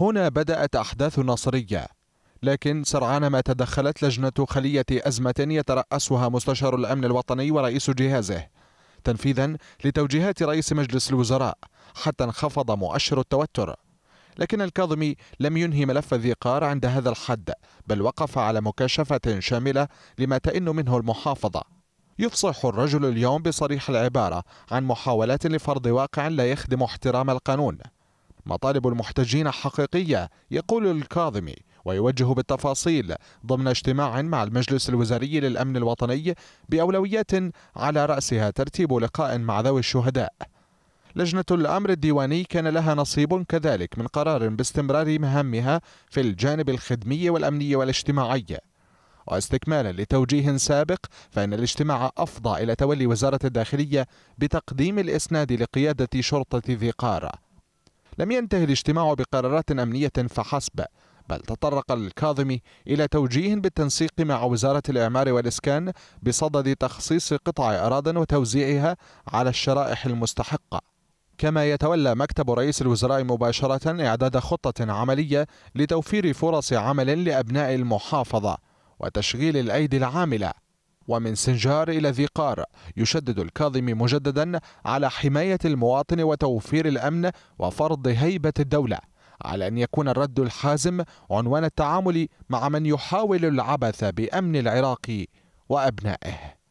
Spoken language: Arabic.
هنا بدأت أحداث نصرية لكن سرعان ما تدخلت لجنة خلية أزمة يترأسها مستشار الأمن الوطني ورئيس جهازه تنفيذا لتوجيهات رئيس مجلس الوزراء حتى انخفض مؤشر التوتر لكن الكاظمي لم ينهي ملف ذي قار عند هذا الحد بل وقف على مكاشفة شاملة لما تئن منه المحافظة يفصح الرجل اليوم بصريح العبارة عن محاولات لفرض واقع لا يخدم احترام القانون مطالب المحتجين حقيقية يقول الكاظمي ويوجه بالتفاصيل ضمن اجتماع مع المجلس الوزاري للأمن الوطني بأولويات على رأسها ترتيب لقاء مع ذوي الشهداء لجنة الأمر الديواني كان لها نصيب كذلك من قرار باستمرار مهامها في الجانب الخدمي والأمني والاجتماعي واستكمالا لتوجيه سابق فإن الاجتماع أفضى إلى تولي وزارة الداخلية بتقديم الإسناد لقيادة شرطة ذي قارة لم ينتهي الاجتماع بقرارات أمنية فحسب بل تطرق الكاظمي إلى توجيه بالتنسيق مع وزارة الإعمار والإسكان بصدد تخصيص قطع أراض وتوزيعها على الشرائح المستحقة كما يتولى مكتب رئيس الوزراء مباشرة إعداد خطة عملية لتوفير فرص عمل لأبناء المحافظة وتشغيل الأيدي العاملة ومن سنجار إلى ذي قار يشدد الكاظمي مجددا على حماية المواطن وتوفير الأمن وفرض هيبة الدولة على أن يكون الرد الحازم عنوان التعامل مع من يحاول العبث بأمن العراق وأبنائه